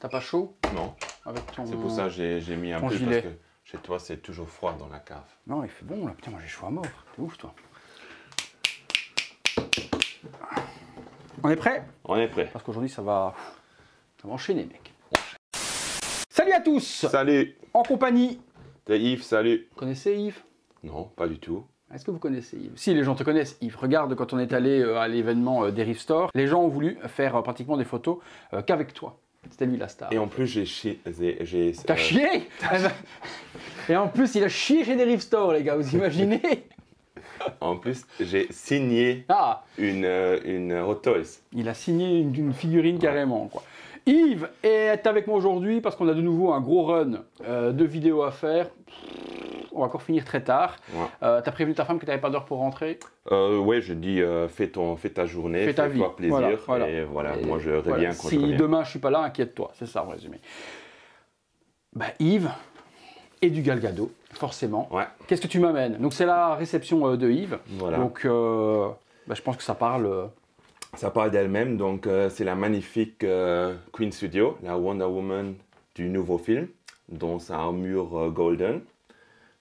T'as pas chaud Non. Avec ton. C'est pour ça que j'ai mis un peu parce que chez toi c'est toujours froid dans la cave. Non, il fait bon là. Putain, moi j'ai chaud à mort. T'es ouf toi. On est prêt On est prêt. Parce qu'aujourd'hui ça va, ça va enchaîner, mec. Salut à tous. Salut. En compagnie. T'es Yves. Salut. Vous connaissez Yves Non, pas du tout. Est-ce que vous connaissez Yves Si, les gens te connaissent Yves. Regarde, quand on est allé euh, à l'événement euh, Rift Store, les gens ont voulu faire euh, pratiquement des photos qu'avec toi. C'était lui la star. Et en plus, j'ai chié. J'ai, euh, T'as chié Et en plus, il a chié chez Rift Store, les gars, vous imaginez En plus, j'ai signé ah. une, euh, une Hot Toys. Il a signé une, figurine carrément, quoi. Yves est avec moi aujourd'hui parce qu'on a de nouveau un gros run euh, de vidéos à faire on va encore finir très tard. Euh, tu as prévenu ta femme que tu n'avais pas d'heure pour rentrer euh, Oui, je dis euh, fais, ton, fais ta journée, fais ta vie. Toi plaisir. Et voilà, moi je reviens quand Si je reviens. demain je suis pas là, inquiète-toi. C'est ça en résumé. Bah, Yves et du Galgado, forcément. Ouais. Qu'est-ce que tu m'amènes Donc c'est la réception euh, de Yves. Donc bah, je pense que ça parle. Ça parle d'elle-même, donc c'est la magnifique Queen Studio, la Wonder Woman du nouveau film, dont sa un mur golden.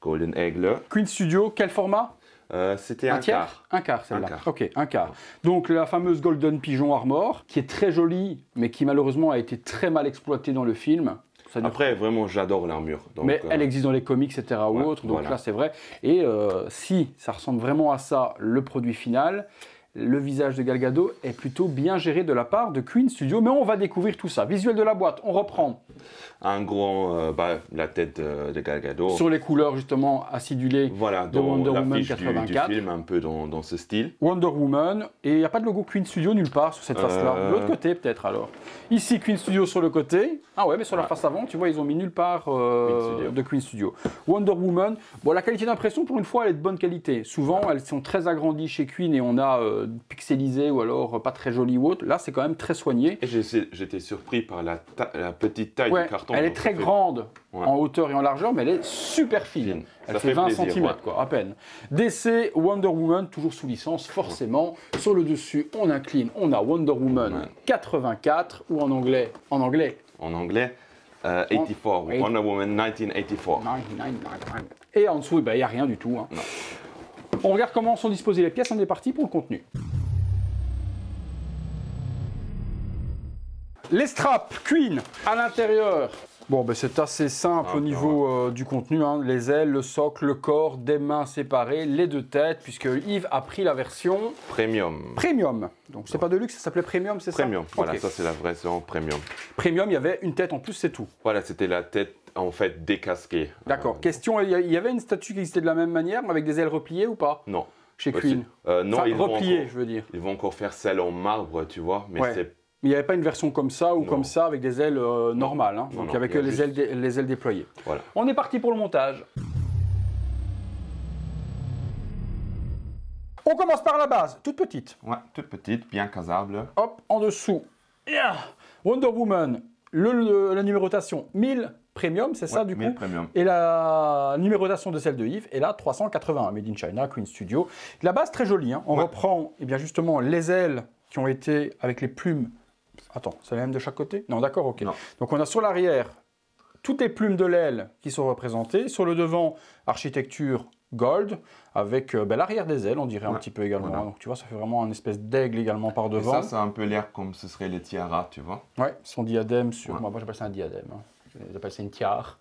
Golden Eagle. Queen Studio, quel format euh, c'était un, un quart. Un quart, c'est là Ok, un quart. Donc la fameuse Golden Pigeon Armor, qui est très jolie, mais qui malheureusement a été très mal exploitée dans le film. Après, vraiment, j'adore l'armure. Mais euh, elle existe dans les comics, etc. ou autre, donc là, c'est vrai. Et euh, si ça ressemble vraiment à ça, le produit final, le visage de Galgado est plutôt bien géré de la part de Queen Studio, mais on va découvrir tout ça. Visuel de la boîte, on reprend. un grand euh, bah, la tête de, Galgado. Sur les couleurs justement acidulées voilà, de Wonder Woman 84. Du, film, un peu dans, ce style. Wonder Woman, et il n'y a pas de logo Queen Studio nulle part sur cette face-là. De l'autre euh. côté peut-être alors. Ici Queen Studio sur le côté. Ah ouais, mais sur la ah. face avant, tu vois, ils ont mis nulle part euh, de Queen Studio. Wonder Woman, bon, la qualité d'impression pour une fois, elle est de bonne qualité. Souvent, elles sont très agrandies chez Queen et on a pixelisé ou alors pas très joli ou autre. Là, c'est quand même très soigné. j'étais surpris par la, petite taille du carton. Elle est très grande en hauteur et en largeur, mais elle est super fine. Elle fait, 20 cm, quoi, à peine. DC Wonder Woman, toujours sous licence, forcément. Sur le dessus, on incline, on a Wonder Woman 84, ou en anglais, en anglais. En anglais. 84, euh, Wonder Woman 1984. Et en dessous, il eh n'y ben, a rien du tout. Hein. On regarde comment sont disposées les pièces, en est pour le contenu. Les straps Queen à l'intérieur Bon, ben c'est assez simple au ah, niveau euh, du contenu. Hein. Les ailes, le socle, le corps, des mains séparées, les deux têtes, puisque Yves a pris la version... Premium. Premium. Donc c'est pas de luxe, ça s'appelait Premium, c'est ça Premium, voilà, ça c'est la version Premium. Premium, il y avait une tête en plus, c'est tout. Voilà, c'était la tête en fait décasquée. D'accord. Euh, Question, il y avait une statue qui existait de la même manière, mais avec des ailes repliées ou pas Non. Chez bah, Queen euh, Non, ils repliées, je veux dire. Ils vont encore faire celle en marbre, tu vois, mais c'est mais il n'y avait pas une version comme ça ou comme ça avec des ailes euh, normales, hein. donc avec euh, les, ailes les, ailes déployées. Voilà. On est parti pour le montage. On commence par la base, toute petite. Ouais, toute petite, bien casable. Hop, en dessous. Wonder Woman, la numérotation 1000 Premium, c'est ça du 1000 coup premium. Et la numérotation de celle de Yves est là 381, Made in China, Queen Studio. La base très jolie, hein. on reprend eh bien justement les ailes qui ont été avec les plumes Attends, c'est la même de chaque côté Non, d'accord, ok. Donc on a sur l'arrière toutes les plumes de l'aile qui sont représentées. Sur le devant, architecture gold, avec euh, ben, l'arrière des ailes, on dirait un petit peu également. Donc tu vois, ça fait vraiment une espèce d'aigle également par devant. Et ça, ça a un peu l'air comme ce serait les tiaras, tu vois. Ouais, son diadème sur... Moi, j'appelle ça un diadème. J'appelle hein. ça une tiare.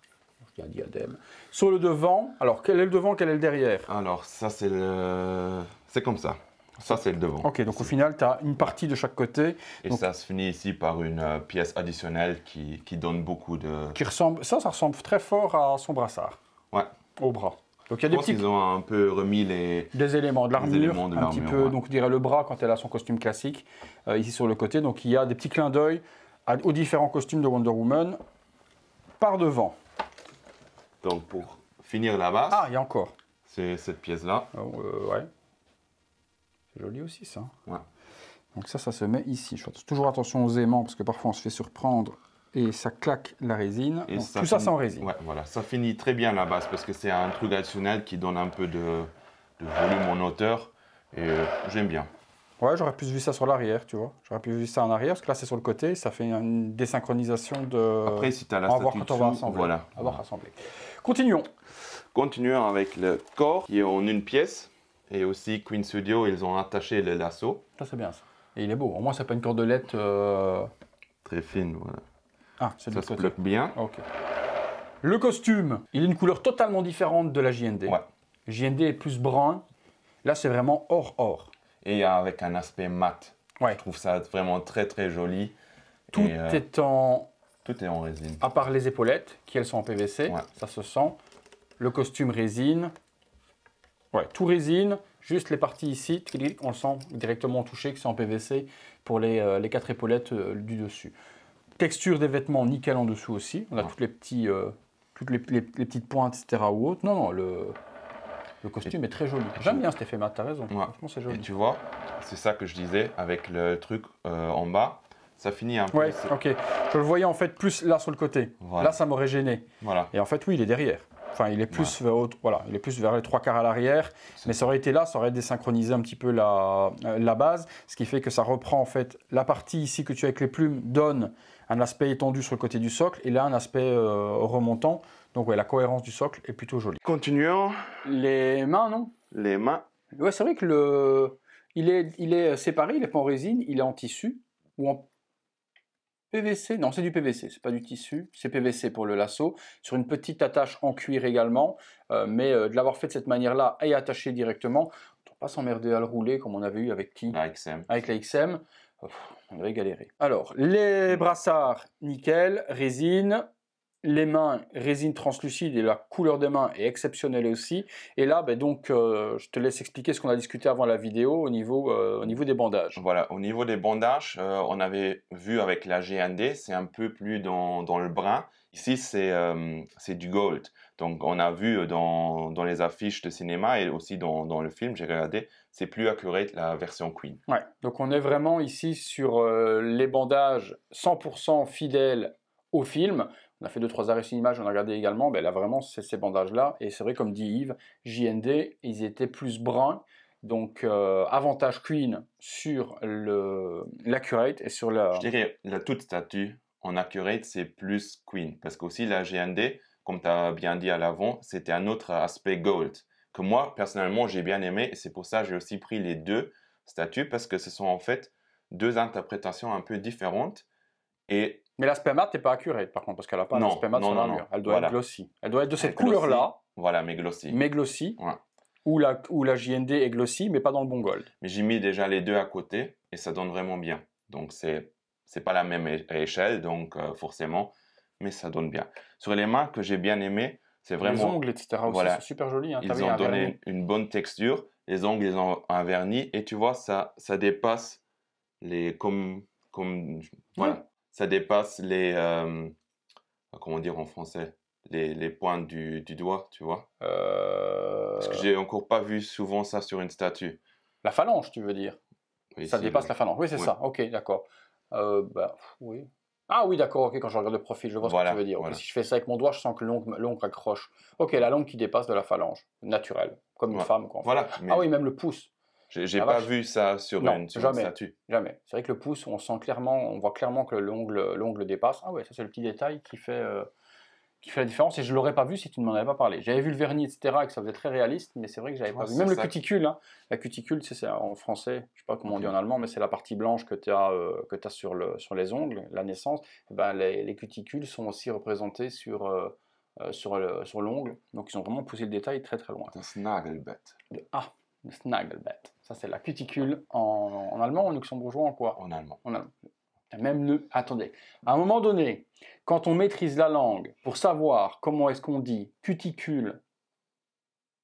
Il y un diadème. Sur le devant, alors quel est le devant, quel est le derrière Alors ça c'est le... C'est comme ça. Ça, c'est le devant. Ok, donc au final, tu as une partie de chaque côté. Et ça se finit ici par une euh, pièce additionnelle qui, qui, donne beaucoup de... Qui ressemble... Ça, ça ressemble très fort à son brassard. Ouais. Au bras. Donc il y a des petits... Ils ont un peu remis les... Des éléments de l'armure, un petit peu, donc on dirait le bras quand elle a son costume classique, euh, ici sur le côté. Donc il y a des petits clins d'œil aux différents costumes de Wonder Woman par devant. Donc pour finir la base... Ah, il y a encore. C'est cette pièce-là. Ah, ouais. C'est joli aussi ça. Hein. Donc ça, ça se met ici. Je toujours attention aux aimants parce que parfois on se fait surprendre et ça claque la résine. tout ça, c'est en résine. voilà. Ça finit très bien la base parce que c'est un truc additionnel qui donne un peu de, volume en hauteur et euh, j'aime bien. Ouais, j'aurais plus vu ça sur l'arrière, tu vois. J'aurais pu vu ça en arrière, parce que là, c'est sur le côté, ça fait une désynchronisation de... Après, si tu as la statue on va Voilà. Avoir voilà. Continuons. Continuons avec le corps qui est en une pièce. Et aussi Queen Studio, ils ont attaché le lasso. Ça, c'est bien ça. Et il est beau. Au moins, ça pas une cordelette. Euh, très fine, voilà. Ah, c'est Ça se bloque bien. Le costume, il a une couleur totalement différente de la JND. Ouais. JND est plus brun. Là, c'est vraiment or-or. Et avec un aspect mat. Ouais. Je trouve ça vraiment très très joli. Tout euh, est en. Tout est en résine. À part les épaulettes, qui elles sont en PVC, ça se sent. Le costume résine, tout résine, juste les parties ici, on le sent directement touché que c'est en PVC pour euh, les, quatre épaulettes euh, du dessus. Texture des vêtements, nickel en dessous aussi. On a toutes les petits, euh, toutes les, petites pointes, etc. ou autre. Non, non, le, le costume est très joli. J'aime bien cet effet mat, t'as raison. Franchement, c'est joli. Et tu vois, c'est ça que je disais avec le truc en bas ça finit un peu. Ouais, ok. Je le voyais en fait plus là sur le côté. Là, ça m'aurait gêné. Et en fait, oui, il est derrière. Enfin, il est plus, vers, voilà, il est plus vers les trois quarts à l'arrière. Mais ça aurait été là, ça aurait désynchronisé un petit peu la, euh, la base, ce qui fait que ça reprend en fait la partie ici que tu as avec les plumes donne un aspect étendu sur le côté du socle et là un aspect euh, remontant. Donc ouais, la cohérence du socle est plutôt jolie. Continuons. Les mains, non Les mains. Ouais, c'est vrai que le, il est, il est séparé, il est pas en résine, il est en tissu ou en PVC, non c'est du PVC, c'est pas du tissu, c'est PVC pour le lasso, sur une petite attache en cuir également, euh, mais euh, de l'avoir fait de cette manière-là et attaché directement, on pas s'emmerder à le rouler comme on avait eu avec qui La Avec la XM, on avait galéré. Alors, les brassards, nickel, résine, les mains résine translucide et la couleur des mains est exceptionnelle aussi. Et là, ben donc, euh, je te laisse expliquer ce qu'on a discuté avant la vidéo au niveau, euh, au niveau des bandages. Voilà, au niveau des bandages, euh, on avait vu avec la GND, c'est un peu plus dans, le brun. Ici, c'est du gold. Donc, on a vu dans, les affiches de cinéma et aussi dans, dans le film, j'ai regardé, c'est plus accurate la version Queen. Ouais, donc on est vraiment ici sur les bandages 100% fidèles au film. On a fait deux trois arrêts sur image, on a regardé également, ben là vraiment c'est ces bandages-là. Et c'est vrai, comme dit Yves, JND, ils étaient plus bruns. Donc euh, avantage Queen sur l'accurate et sur la... Je dirais, la toute statue en accurate, c'est plus Queen. Parce qu'aussi la JND, comme tu as bien dit à l'avant, c'était un autre aspect gold. Que moi, personnellement, j'ai bien aimé. Et c'est pour ça que j'ai aussi pris les deux statues. Parce que ce sont en fait deux interprétations un peu différentes. Et mais la spermate n'est pas accurate par contre, parce qu'elle n'a pas non, de spermate sur Elle doit être glossy. Elle doit être de cette couleur-là. Voilà, mais glossy. Mais glossy. Ou, la, la JND est glossy, mais pas dans le bon gold. Mais j'ai mis déjà les deux à côté et ça donne vraiment bien. Donc c'est c'est pas la même échelle, donc euh, forcément, mais ça donne bien. Sur les mains que j'ai bien aimé, c'est vraiment. Les ongles, etc. Voilà, c'est super joli. Hein. ils ont donné une bonne texture. Les ongles, ils ont un vernis et tu vois, ça, ça dépasse les comme comme voilà ça dépasse les euh, ah, comment dire en français les, les pointes du, du, doigt, tu vois. Parce que euh. j'ai encore pas vu souvent ça sur une statue. La phalange, tu veux dire Ça dépasse la phalange. Oui, c'est ça. Ok, d'accord. Euh, bah, oui. Ah oui, d'accord, ok, quand je regarde le profil, je vois ce que tu veux dire. Si je fais ça avec mon doigt, je sens que l'ongle accroche. Ok, la langue qui dépasse de la phalange, naturelle, comme une femme. Quoi, voilà, Ah oui, même le pouce. J'ai pas vu ça sur, une, jamais, Jamais. C'est vrai que le pouce, on sent clairement, on voit clairement que l'ongle, l'ongle dépasse. Ah ouais, ça c'est le petit détail qui fait, euh, qui fait la différence. Et je l'aurais pas vu si tu ne m'en avais pas parlé. J'avais vu le vernis, etc., et que ça faisait très réaliste, mais c'est vrai que j'avais pas vu. Même le cuticule. Hein. La cuticule, c'est en français, je sais pas comment on dit en allemand, mais c'est la partie blanche que tu as, euh, que as sur, le, sur les ongles, la naissance. Eh ben, les, cuticules sont aussi représentés sur. Euh, sur, le, sur l'ongle, donc ils ont vraiment poussé le détail très très loin. un snagelbett. Ah, un snagelbett. Ça, c'est la cuticule en, allemand, en luxembourgeois, en quoi En allemand. En allemand. Même le... Attendez. À un moment donné, quand on maîtrise la langue pour savoir comment est-ce qu'on dit cuticule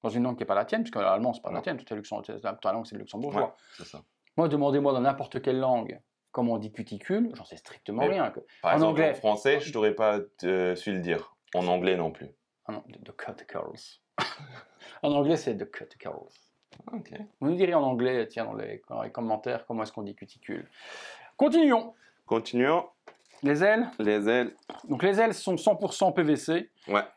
dans une langue qui n'est pas la tienne, puisque l'allemand, c'est pas la tienne, toute ta langue, c'est le luxembourgeois. Moi, demandez-moi dans n'importe quelle langue comment on dit cuticule, j'en sais strictement rien. Que... en anglais, en français, je t'aurais pas euh, su le dire. En anglais non plus. Ah non, the, the cuticles. en anglais, c'est the cuticles on Vous nous direz en anglais, tiens, dans les, les commentaires, comment est-ce qu'on dit cuticule. Continuons. Continuons. Les ailes Les ailes. Donc les ailes sont 100% PVC.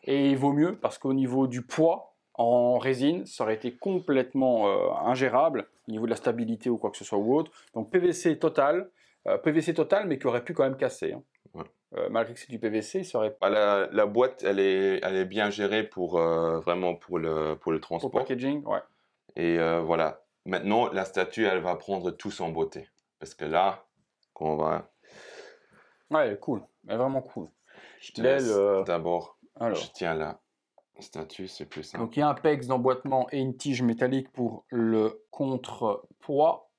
Et il vaut mieux parce qu'au niveau du poids en résine, ça aurait été complètement euh, ingérable au niveau de la stabilité ou quoi que ce soit ou autre. Donc PVC total, euh, PVC total, mais qui aurait pu quand même casser. Hein. Euh, malgré que c'est du PVC, il aurait. serait ah, la, la, boîte, elle est, elle est bien gérée pour vraiment pour le pour le transport. packaging, ouais. Et euh, voilà. Maintenant, la statue, elle va prendre tout son beauté. Parce que là, qu'on va. Ouais, cool. Elle est vraiment cool. Je te laisse euh, d'abord. Alors. Je tiens la statue, c'est plus simple. Donc il y a un pex d'emboîtement et une tige métallique pour le contrepoids.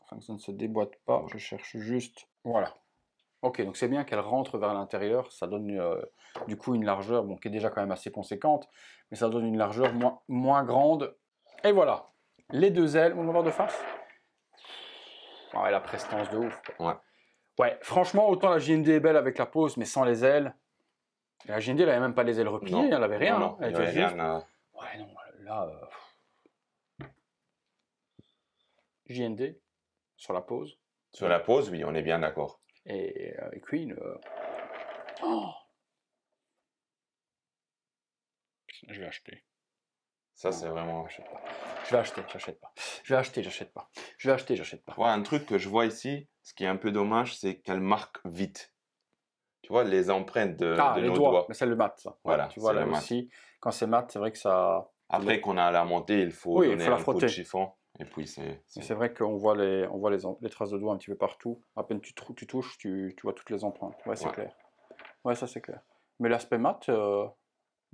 Afin que ça ne se déboîte pas, je cherche juste. Voilà. Ok, donc c'est bien qu'elle rentre vers l'intérieur, ça donne euh, du coup une largeur, bon, qui est déjà quand même assez conséquente, mais ça donne une largeur moins grande et voilà. Les deux ailes, on va voir de face. Ouais, la prestance de ouf. Ouais. franchement, autant la JND est belle avec la pose, mais sans les ailes. La JND, elle n'avait même pas les ailes repliées, elle n'avait rien. Non, hein. Elle euh. Ouais, non, là. JND, euh, sur la pose. Sur la pose, oui, on est bien d'accord. Et euh, Queen. Oh je vais acheter. Ça, c'est vraiment. Je, sais pas. je vais acheter, j'achète pas. Je vais acheter, j'achète pas. Je vais acheter, j'achète pas. un truc que je vois ici, ce qui est un peu dommage, c'est qu'elle marque vite. Tu vois, les empreintes de, ah, nos doigts. Mais c'est le mat, ça. Voilà. Tu vois, là aussi, quand c'est mat, c'est vrai que ça. Après qu'on a à la montée, il faut oui, donner il faut la frotter. coup de chiffon. Et puis c'est. C'est vrai qu'on voit, les, on voit les, traces de doigts un petit peu partout. À peine tu, touches, tu, vois toutes les empreintes. Ouais, c'est clair. Ouais, ça c'est clair. Mais l'aspect mat euh,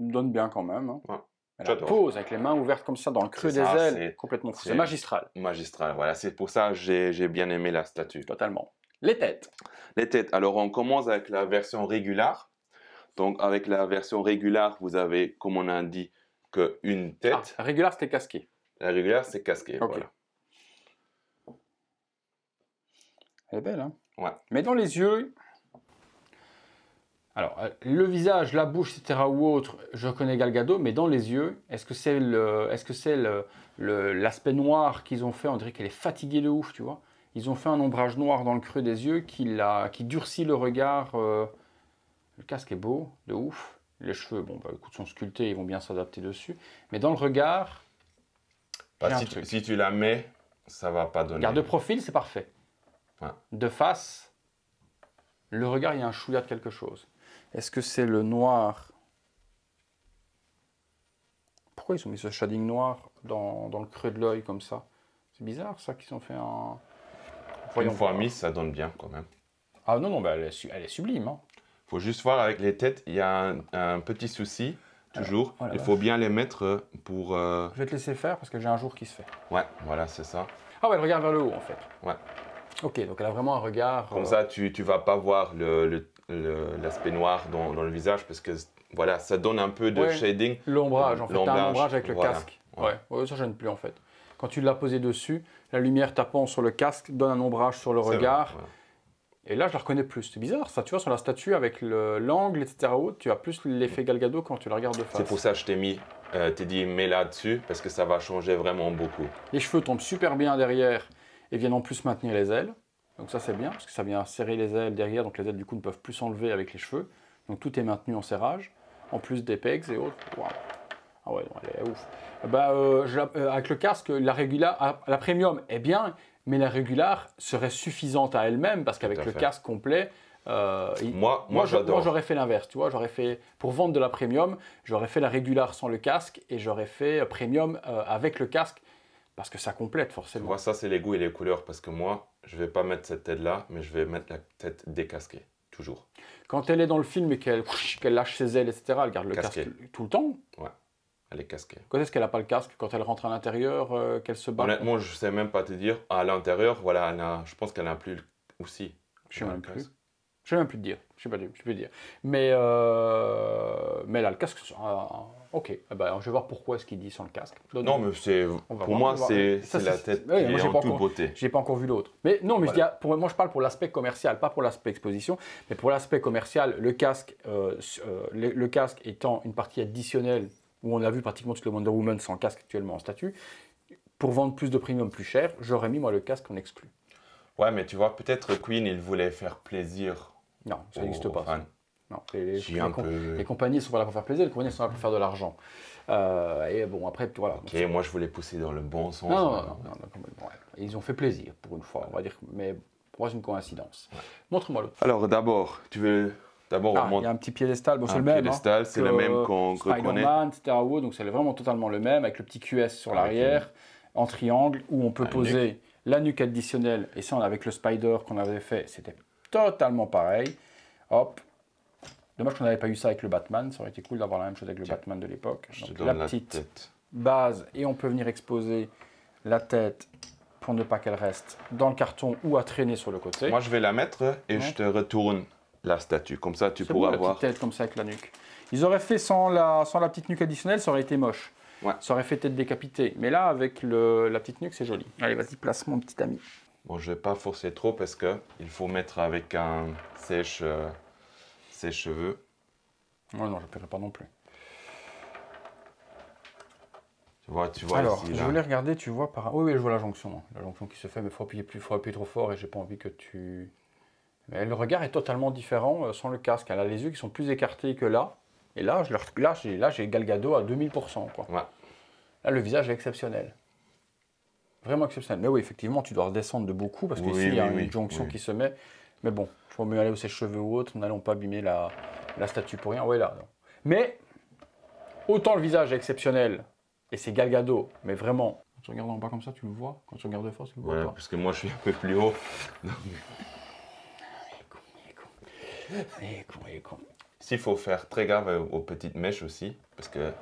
donne bien quand même. Hein. Elle pose avec les mains ouvertes comme ça dans le creux des ailes, complètement fou. C'est magistral. Magistral, voilà. C'est pour ça que j'ai bien aimé la statue. Totalement. Les têtes. Les têtes. Alors on commence avec la version régulière. Donc avec la version régulière, vous avez, comme on a dit, qu'une tête. Ah, régulière, c'était casqué. La régulière, c'est casqué. Voilà. Elle est belle, hein Ouais. Mais dans les yeux, alors, euh, le visage, la bouche, etc. ou autre, je reconnais Galgado, mais dans les yeux, est-ce que c'est l'aspect noir qu'ils ont fait On dirait qu'elle est fatiguée de ouf, tu vois. Ils ont fait un ombrage noir dans le creux des yeux qui, durcit le regard. Euh, le casque est beau, de ouf. Les cheveux, bon, bah, écoute, sont sculptés, ils vont bien s'adapter dessus. Mais dans le regard. Bah, si, tu, si, tu, la mets, ça va pas donner. Garde de profil, c'est parfait. De face, le regard, il y a un chouïa de quelque chose. Est-ce que c'est le noir Pourquoi ils ont mis ce shading noir dans, le creux de l'œil comme ça C'est bizarre ça qu'ils ont fait un... Une fois mis, ça donne bien quand même. Ah non, non, elle, est, sublime. Il hein. faut juste voir avec les têtes, il y a un, petit souci, euh, toujours. il faut bien les mettre euh, pour... Euh, Je vais te laisser faire parce que j'ai un jour qui se fait. Ouais, voilà, c'est ça. Ah ouais, elle regarde vers le haut en fait. Ouais. Ok, donc elle a vraiment un regard... Comme ça, tu ne vas pas voir le, l'aspect noir dans, le visage parce que voilà, ça donne un peu de shading. L'ombrage, en fait, un ombrage avec le casque. Ouais. ouais, ça gêne plus en fait. Quand tu l'as posé dessus, la lumière tapant sur le casque donne un ombrage sur le regard. Et là, je la reconnais plus. C'est bizarre, ça. Tu vois, sur la statue, avec l'angle, etc., tu as plus l'effet Galgado quand tu la regardes de face. C'est pour ça que je t'ai mis, euh, t'ai dit, mets là-dessus, parce que ça va changer vraiment beaucoup. Les cheveux tombent super bien derrière et viennent en plus maintenir les ailes. Donc ça c'est bien, parce que ça vient serrer les ailes derrière, donc les ailes du coup ne peuvent plus s'enlever avec les cheveux. Donc tout est maintenu en serrage, en plus des pegs et autres. Ah ouais, elle est ouf. Bah, euh, euh, avec le casque, la, régular, ah, la Premium est bien, mais la régular serait suffisante à elle-même, parce qu'avec le casque complet... Euh, moi, moi, moi j'aurais fait l'inverse, tu vois, j'aurais fait pour vendre de la premium, j'aurais fait la régular sans le casque et j'aurais fait premium avec le casque parce que ça complète forcément. moi ça c'est les goûts et les couleurs parce que moi, je ne vais pas mettre cette tête-là, mais je vais mettre la tête décasquée, toujours. Quand elle est dans le film et qu'elle lâche ses ailes, etc., elle garde le casque tout le temps Ouais, elle est casquée. Quand est-ce qu'elle n'a pas le casque Quand elle rentre à l'intérieur, euh, qu'elle se bat Honnêtement, je sais même pas te dire. À l'intérieur, voilà, je pense qu'elle n'a plus le... aussi. Je sais même Je sais même plus te dire. Je sais pas, je peux dire. Mais, euh, mais elle a le casque. Euh, Ok, eh ben, je vais voir pourquoi ce qu'il dit sans le casque. Non, mais c'est pour moi, c'est la tête est en toute encore- beauté. J'ai pas encore vu l'autre. Mais non, mais je dis, pour moi, je parle pour l'aspect commercial, pas pour l'aspect exposition, mais pour l'aspect commercial, le casque, euh, euh, le, casque étant une partie additionnelle où on a vu pratiquement tout le Wonder Woman sans casque actuellement en statut. Pour vendre plus de premium plus cher, j'aurais mis moi le casque en exclu. Ouais, mais tu vois, peut-être Queen, il voulait faire plaisir. Non, ça n'existe pas. Non, les, les, compagnies sont pas là pour faire plaisir, les compagnies sont là pour faire de l'argent. Euh, et bon, après, voilà. Ok, moi je voulais pousser dans le bon sens. Non, non, non, Ils ont fait plaisir pour une fois, on va dire, mais pour une coïncidence. Montre-moi l'autre. Alors d'abord, tu veux. D'abord, ah, Il y a un petit piédestal, c'est le même. Piédestal, hein, c'est le même qu'on connaît. man etc. donc c'est vraiment totalement le même, avec le petit QS sur ah, l'arrière, en triangle, où on peut poser la nuque additionnelle. Et ça, avec le Spider qu'on avait fait, c'était totalement pareil. Hop, Dommage qu'on n'avait pas eu ça avec le Batman. Ça aurait été cool d'avoir la même chose avec le Batman de l'époque. La petite base, et on peut venir exposer la tête pour ne pas qu'elle reste dans le carton ou à traîner sur le côté. Moi, je vais la mettre et je te retourne la statue. Comme ça, tu pourras avoir... La petite tête comme ça avec la nuque. Ils auraient fait sans la, sans la petite nuque additionnelle, ça aurait été moche. Ça aurait fait tête décapitée. Mais là, avec la petite nuque, c'est joli. Allez, vas-y, place mon petit ami. Bon, je vais pas forcer trop parce que il faut mettre avec un sèche euh, cheveux. non, je ne pas non plus. Tu vois, tu vois Alors, je voulais regarder, tu vois, par... Oui, oui, je vois la jonction. La jonction qui se fait, mais faut appuyer plus, faut appuyer trop fort et j'ai pas envie que tu... Mais le regard est totalement différent euh, sans le casque. Hein. Elle a les yeux qui sont plus écartés que là. Et là, je là, j'ai, là, j'ai Galgado à 2000%. Quoi. Là, le visage est exceptionnel. Vraiment exceptionnel. Mais oui, effectivement, tu dois redescendre de beaucoup parce que qu'ici, il y a une jonction qui se met. Mais bon, je vaut mieux aller aux sèche-cheveux ou autre, n'allons pas abîmer la, statue pour rien. Ouais, là, Mais, autant le visage est exceptionnel, et c'est Galgado, mais vraiment. Quand tu regardes en bas comme ça, tu le vois. Quand tu regardes de force, tu le vois. pas. parce que moi, je suis un peu plus haut. S'il faut faire très grave euh, aux petites mèches aussi, parce que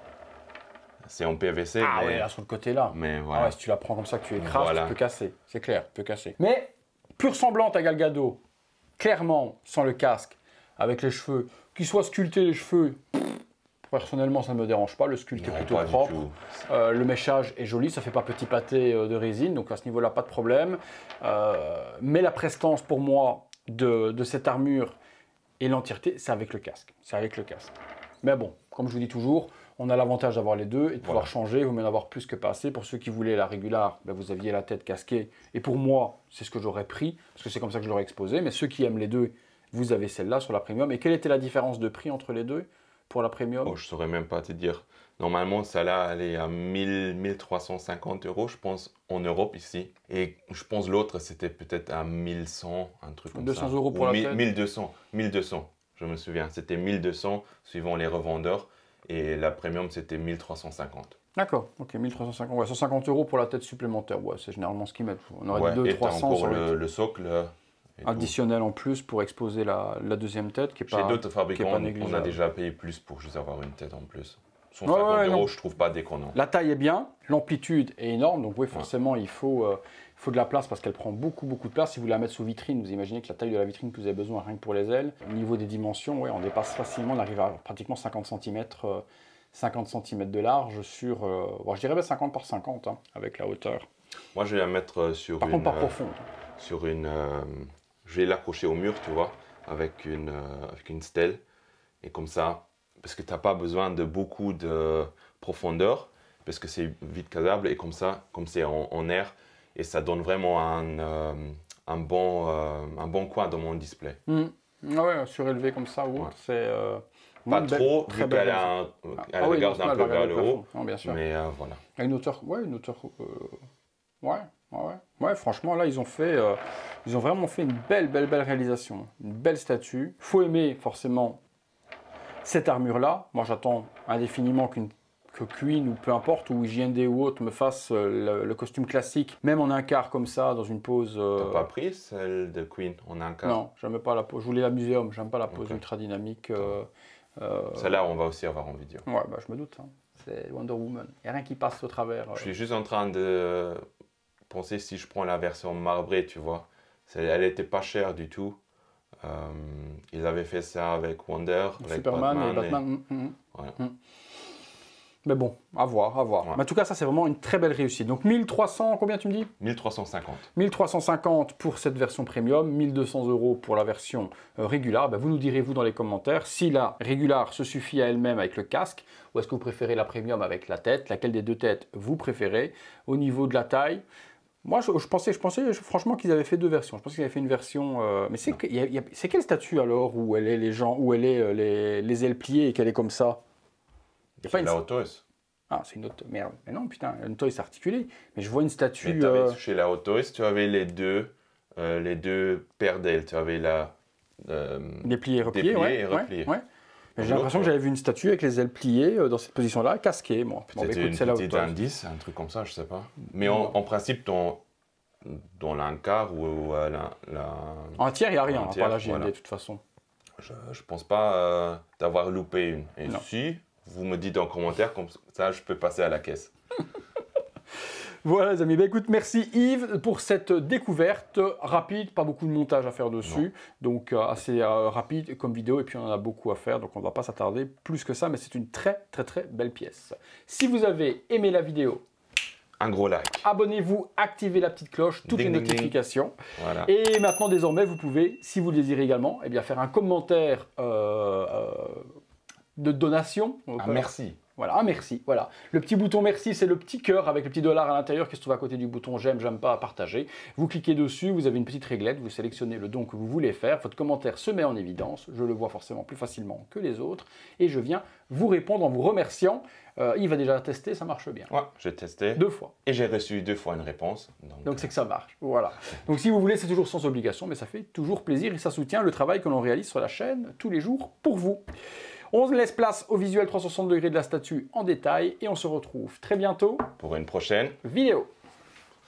c'est en PVC. Ah là sur le côté là. Mais ah voilà. si tu la prends comme ça que tu écrases, tu peux casser. C'est clair, tu peux casser. Mais pure semblante à Galgado, clairement sans le casque, avec les cheveux, qu'ils soient sculptés les cheveux, personnellement ça ne me dérange pas, le sculpte est plutôt propre, euh, le méchage est joli, ça fait pas petit pâté euh, de résine, donc à ce niveau-là pas de problème. Euh, mais la prestance pour moi de, de cette armure et l'entièreté, c'est avec le casque, c'est avec le casque. Mais bon, comme je vous dis toujours, on a l'avantage d'avoir les deux et de pouvoir changer, vous mieux en avoir plus que pas assez. Pour ceux qui voulaient la régulière, ben, vous aviez la tête casquée. Et pour moi, c'est ce que j'aurais pris, parce que c'est comme ça que je l'aurais exposé. Mais ceux qui aiment les deux, vous avez celle-là sur la premium. Et quelle était la différence de prix entre les deux pour la premium oh, Je ne saurais même pas te dire. Normalement, celle-là, elle est à 1000, 1350 euros, je pense, en Europe ici. Et je pense l'autre, c'était peut-être à 1100, un truc comme ça. 200 euros pour la tête 1200, 1200, je me souviens. C'était 1200, suivant les revendeurs et la premium c'était 1350. D'accord, ok, 1350, 150 euros pour la tête supplémentaire, ouais, c'est généralement ce qu'ils mettent. On aurait ouais, trois 2 et 300 le, socle euh, additionnel en plus pour exposer la, deuxième tête qui est pas Chez d'autres fabricants, on a déjà payé plus pour juste avoir une tête en plus. 150 euros, je trouve pas déconnant. La taille est bien, l'amplitude est énorme, donc oui, forcément, il faut, euh, il faut de la place parce qu'elle prend beaucoup, beaucoup de place. Si vous la mettez sous vitrine, vous imaginez que la taille de la vitrine que vous avez besoin, rien que pour les ailes. Au niveau des dimensions, ouais, on dépasse facilement, on arrive à pratiquement 50 cm. 50 cm de large sur, euh, je dirais 50 par 50 hein, avec la hauteur. Moi, je vais la mettre euh, sur par Contre, par euh, profonde. sur une, je vais l'accrocher au mur, tu vois, avec une, avec une stèle. Et comme ça, parce que tu n'as pas besoin de beaucoup de profondeur, parce que c'est vite casable. Et comme ça, comme c'est en air, et ça donne vraiment un, euh, bon, euh, un bon coin dans mon display. Mm. Ah ouais, surélevé comme ça ou c'est euh, pas trop, très belle. à un ah. Ah peu vers le haut. bien sûr. Mais voilà. une hauteur, ouais, une hauteur, ouais, ouais, ouais. Franchement, là, ils ont fait, ils ont vraiment fait une belle, belle, belle réalisation, une belle statue. Faut aimer forcément cette armure-là. Moi, j'attends indéfiniment qu'une que Queen ou peu importe, ou JND ou autre me fasse euh, le, costume classique, même en un quart comme ça, dans une pose. Euh, T'as pas pris celle de Queen en un quart Non, j'aime pas la pose. Je voulais la muséum, j'aime pas la pose ultra dynamique. Euh, Celle-là, on va aussi avoir envie de Ouais, bah, je me doute. Hein. C'est Wonder Woman. Il n'y a rien qui passe au travers. Je suis juste en train de penser si je prends la version marbrée, tu vois. Elle était pas chère du tout. ils avaient fait ça avec Wonder, avec Superman Batman et Batman. Mm, mm, mm. Mais bon, à voir, à voir. en tout cas, ça, c'est vraiment une très belle réussite. Donc 1300, combien tu me dis 1350. 1350 pour cette version premium, 1200 euros pour la version euh, régulière. Ben, vous nous direz, vous, dans les commentaires, si la régulière se suffit à elle-même avec le casque, ou est-ce que vous préférez la premium avec la tête Laquelle des deux têtes vous préférez Au niveau de la taille, moi, je, pensais, je pensais franchement qu'ils avaient fait deux versions. Je pense qu'ils avaient fait une version. Euh, mais c'est, que, c'est quel statut alors où elle est les gens, où elle est euh, les ailes pliées et qu'elle est comme ça c'est La Autos. Ah, c'est une autre. Merde. Mais non, putain, une Toys articulée. Mais je vois une statue. Euh, Chez la Autos, tu avais les deux, euh, les deux paires d'ailes. Tu avais la. Euh, pliés et ouais, j'ai l'impression que j'avais euh, vu une statue avec les ailes pliées dans cette position-là, casquée, moi. Peut-être bon, bah, écoute, une petite indice, un truc comme ça, je sais pas. Mais en, mm. principe, dans dans quart ou la, la... En tiers, il n'y a rien, à part la GND, de toute façon. Je ne pense pas d'avoir loupé une. Et si, vous me dites en commentaire, comme ça je peux passer à la caisse. Voilà les amis, bah, écoute, merci Yves pour cette découverte rapide, pas beaucoup de montage à faire dessus, donc euh, assez euh, rapide comme vidéo et puis on en a beaucoup à faire, donc on ne va pas s'attarder plus que ça, mais c'est une très très très belle pièce. Si vous avez aimé la vidéo, un gros like. Abonnez-vous, activez la petite cloche, toutes les notifications. Et maintenant, désormais, vous pouvez, si vous le désirez également, et eh bien, faire un commentaire euh, de donation. Un ah, merci. Voilà, un ah, merci. Voilà. Le petit bouton merci, c'est le petit cœur avec le petit dollar à l'intérieur qui se trouve à côté du bouton j'aime, j'aime pas, partager. Vous cliquez dessus, vous avez une petite réglette, vous sélectionnez le don que vous voulez faire, votre commentaire se met en évidence, je le vois forcément plus facilement que les autres, et je viens vous répondre en vous remerciant. il euh, va déjà tester, ça marche bien. Ouais, j'ai testé. Deux fois. Et j'ai reçu deux fois une réponse. Donc c'est que ça euh, marche. Voilà. donc si vous voulez, c'est toujours sans obligation, mais ça fait toujours plaisir et ça soutient le travail que l'on réalise sur la chaîne tous les jours pour vous. On laisse place au visuel 360 degrés de la statue en détail et on se retrouve très bientôt pour une prochaine vidéo.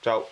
Ciao